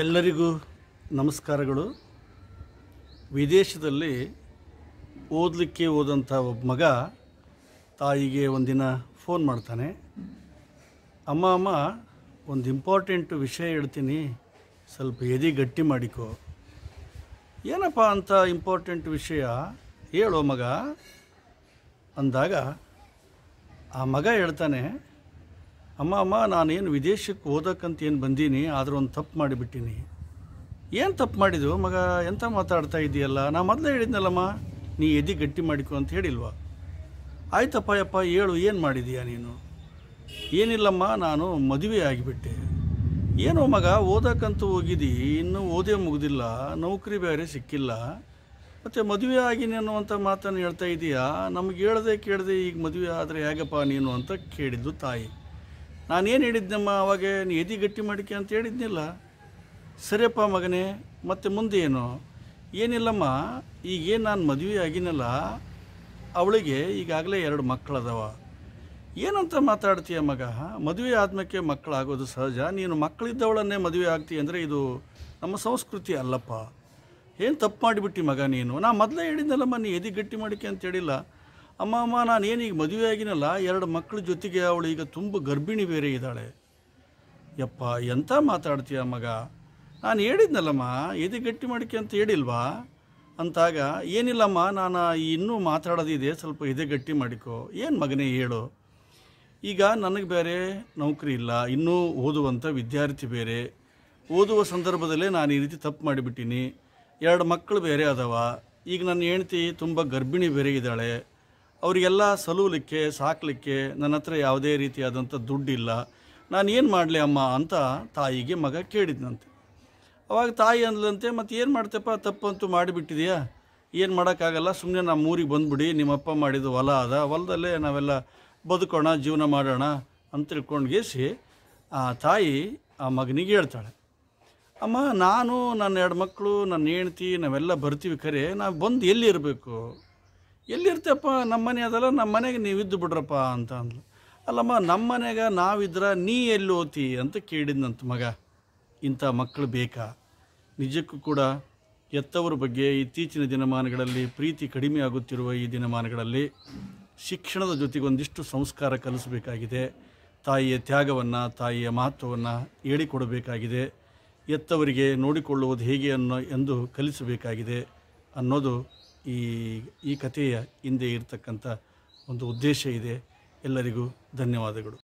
ಎಲ್ಲರಿಗೂ ನಮಸ್ಕಾರಗಳು ವಿದೇಶದಲ್ಲಿ ಓದಲಿಕ್ಕೆ ಹೋದಂಥ ಒಬ್ಬ ಮಗ ತಾಯಿಗೆ ಒಂದಿನ ಫೋನ್ ಮಾಡ್ತಾನೆ ಅಮ್ಮ ಅಮ್ಮ ಒಂದು ಇಂಪಾರ್ಟೆಂಟ್ ವಿಷಯ ಹೇಳ್ತೀನಿ ಸ್ವಲ್ಪ ಎದೆ ಗಟ್ಟಿ ಮಾಡಿಕೊ ಏನಪ್ಪ ಅಂತ ಇಂಪಾರ್ಟೆಂಟ್ ವಿಷಯ ಹೇಳೋ ಮಗ ಅಂದಾಗ ಆ ಮಗ ಹೇಳ್ತಾನೆ ಅಮ್ಮ ಅಮ್ಮ ನಾನೇನು ವಿದೇಶಕ್ಕೆ ಓದಕ್ಕಂತ ಏನು ಬಂದೀನಿ ಆದರೂ ಒಂದು ತಪ್ಪು ಮಾಡಿಬಿಟ್ಟೀನಿ ಏನು ತಪ್ಪು ಮಾಡಿದ್ವು ಮಗ ಎಂಥ ಮಾತಾಡ್ತಾ ಇದೆಯಲ್ಲ ನಾ ಮೊದಲೇ ಹೇಳಿದ್ನಲ್ಲಮ್ಮ ನೀ ಎದಿ ಗಟ್ಟಿ ಮಾಡಿಕೊ ಅಂತ ಹೇಳಿಲ್ವ ಆಯ್ತಪ್ಪ ಯಪ್ಪ ಹೇಳು ಏನು ಮಾಡಿದೀಯ ನೀನು ಏನಿಲ್ಲಮ್ಮ ನಾನು ಮದುವೆ ಆಗಿಬಿಟ್ಟೆ ಏನೋ ಮಗ ಓದಕ್ಕಂತೂ ಹೋಗಿದ್ದಿ ಇನ್ನೂ ಓದೇ ಮುಗಿದಿಲ್ಲ ನೌಕರಿ ಬೇರೆ ಸಿಕ್ಕಿಲ್ಲ ಮತ್ತು ಮದುವೆ ಆಗಿನಿ ಅನ್ನುವಂಥ ಮಾತನ್ನು ಹೇಳ್ತಾ ಇದೀಯಾ ನಮ್ಗೆ ಹೇಳ್ದೆ ಕೇಳದೆ ಈಗ ಮದುವೆ ಆದರೆ ಹೇಗಪ್ಪ ನೀನು ಅಂತ ಕೇಳಿದ್ದು ತಾಯಿ ನಾನೇನು ಹೇಳಿದ್ನಮ್ಮ ಅವಾಗ ನೀ ಎದಿ ಗಟ್ಟಿ ಮಾಡಿಕೆ ಅಂತ ಹೇಳಿದ್ನಿಲ್ಲ ಸರಿಯಪ್ಪ ಮಗನೇ ಮತ್ತು ಮುಂದೆ ಏನು ಏನಿಲ್ಲಮ್ಮ ಈಗೇನು ನಾನು ಮದುವೆ ಆಗಿನಲ್ಲ ಅವಳಿಗೆ ಈಗಾಗಲೇ ಎರಡು ಮಕ್ಕಳದವ ಏನಂತ ಮಾತಾಡ್ತೀಯ ಮಗ ಮದುವೆ ಆದ್ಮಕ್ಕೆ ಮಕ್ಕಳಾಗೋದು ಸಹಜ ನೀನು ಮಕ್ಕಳಿದ್ದವಳನ್ನೇ ಮದುವೆ ಆಗ್ತೀಯ ಅಂದರೆ ಇದು ನಮ್ಮ ಸಂಸ್ಕೃತಿ ಅಲ್ಲಪ್ಪ ಏನು ತಪ್ಪು ಮಾಡಿಬಿಟ್ಟು ಮಗ ನೀನು ನಾ ಮೊದಲೇ ಹೇಳಿದ್ನಲ್ಲಮ್ಮ ನೀ ಎದಿ ಗಟ್ಟಿ ಮಾಡಿಕೆ ಅಂತೇಳಿಲ್ಲ ಅಮ್ಮ ಅಮ್ಮ ನಾನೇನೀಗ ಮದುವೆ ಆಗಿನಲ್ಲ ಎರಡು ಮಕ್ಕಳ ಜೊತೆಗೆ ಅವಳು ಈಗ ತುಂಬ ಗರ್ಭಿಣಿ ಬೇರೆ ಇದ್ದಾಳೆ ಯಪ್ಪ ಎಂಥ ಮಾತಾಡ್ತೀಯ ಮಗ ನಾನು ಹೇಳಿದ್ನಲ್ಲಮ್ಮ ಎದೆ ಗಟ್ಟಿ ಮಾಡಿಕೆ ಅಂತ ಹೇಳಿಲ್ವಾ ಅಂತಾಗ ಏನಿಲ್ಲಮ್ಮ ನಾನು ಇನ್ನೂ ಮಾತಾಡೋದಿದೆ ಸ್ವಲ್ಪ ಎದೆ ಗಟ್ಟಿ ಮಾಡಿಕೊ ಏನು ಮಗನೇ ಹೇಳು ಈಗ ನನಗೆ ಬೇರೆ ನೌಕರಿ ಇಲ್ಲ ಇನ್ನೂ ಓದುವಂಥ ವಿದ್ಯಾರ್ಥಿ ಬೇರೆ ಓದುವ ಸಂದರ್ಭದಲ್ಲೇ ನಾನು ಈ ರೀತಿ ತಪ್ಪು ಮಾಡಿಬಿಟ್ಟೀನಿ ಎರಡು ಮಕ್ಕಳು ಬೇರೆ ಅದಾವ ಈಗ ನನ್ನ ಹೆಂಡ್ತಿ ತುಂಬ ಗರ್ಭಿಣಿ ಬೇರೆ ಇದ್ದಾಳೆ ಅವರಿಗೆಲ್ಲ ಸಲುವಲಿಕ್ಕೆ ಸಾಕಲಿಕ್ಕೆ ನನ್ನ ಹತ್ರ ಯಾವುದೇ ರೀತಿಯಾದಂಥ ದುಡ್ಡಿಲ್ಲ ನಾನು ಏನು ಮಾಡಲಿ ಅಮ್ಮ ಅಂತ ತಾಯಿಗೆ ಮಗ ಕೇಳಿದ್ನಂತೆ ಅವಾಗ ತಾಯಿ ಅಂದ್ಲಂತೆ ಮತ್ತು ಏನು ಮಾಡ್ತೇಪ್ಪ ತಪ್ಪಂತೂ ಮಾಡಿಬಿಟ್ಟಿದೆಯಾ ಏನು ಮಾಡೋಕ್ಕಾಗಲ್ಲ ಸುಮ್ಮನೆ ನಮ್ಮ ಊರಿಗೆ ಬಂದುಬಿಡಿ ನಿಮ್ಮಪ್ಪ ಮಾಡಿದ್ದು ಹೊಲ ಅದ ಹೊಲದಲ್ಲೇ ನಾವೆಲ್ಲ ಬದುಕೋಣ ಜೀವನ ಮಾಡೋಣ ಅಂತ ತಿಳ್ಕೊಂಡು ಗೇಸಿ ಆ ತಾಯಿ ಆ ಮಗನಿಗೆ ಹೇಳ್ತಾಳೆ ಅಮ್ಮ ನಾನು ನನ್ನ ಎರಡು ಮಕ್ಕಳು ನನ್ನ ಹೆಂಡ್ತಿ ನಾವೆಲ್ಲ ಬರ್ತೀವಿ ಖರೆ ನಾವು ಬಂದು ಎಲ್ಲಿರಬೇಕು ಎಲ್ಲಿರ್ತೇಪ್ಪ ನಮ್ಮ ಮನೆ ಅದಲ್ಲ ನಮ್ಮ ಮನೆಗೆ ನೀವು ಇದ್ದು ಬಿಡ್ರಪ್ಪ ಅಂತ ಅಂದ್ಲು ಅಲ್ಲಮ್ಮ ನಮ್ಮ ಮನೆಗ ನಾವಿದ್ರೆ ನೀ ಎಲ್ಲಿ ಓತಿ ಅಂತ ಕೇಳಿದ್ನಂತ ಮಗ ಇಂಥ ಮಕ್ಕಳು ಬೇಕಾ ನಿಜಕ್ಕೂ ಕೂಡ ಎತ್ತವರ ಬಗ್ಗೆ ಇತ್ತೀಚಿನ ದಿನಮಾನಗಳಲ್ಲಿ ಪ್ರೀತಿ ಕಡಿಮೆ ಆಗುತ್ತಿರುವ ಈ ದಿನಮಾನಗಳಲ್ಲಿ ಶಿಕ್ಷಣದ ಜೊತೆಗೊಂದಿಷ್ಟು ಸಂಸ್ಕಾರ ಕಲಿಸಬೇಕಾಗಿದೆ ತಾಯಿಯ ತ್ಯಾಗವನ್ನು ತಾಯಿಯ ಮಹತ್ವವನ್ನು ಹೇಳಿಕೊಡಬೇಕಾಗಿದೆ ಎತ್ತವರಿಗೆ ನೋಡಿಕೊಳ್ಳುವುದು ಹೇಗೆ ಅನ್ನೋ ಎಂದು ಕಲಿಸಬೇಕಾಗಿದೆ ಅನ್ನೋದು ಈ ಈ ಕಥೆಯ ಹಿಂದೆ ಇರತಕ್ಕಂಥ ಒಂದು ಉದ್ದೇಶ ಇದೆ ಎಲ್ಲರಿಗೂ ಧನ್ಯವಾದಗಳು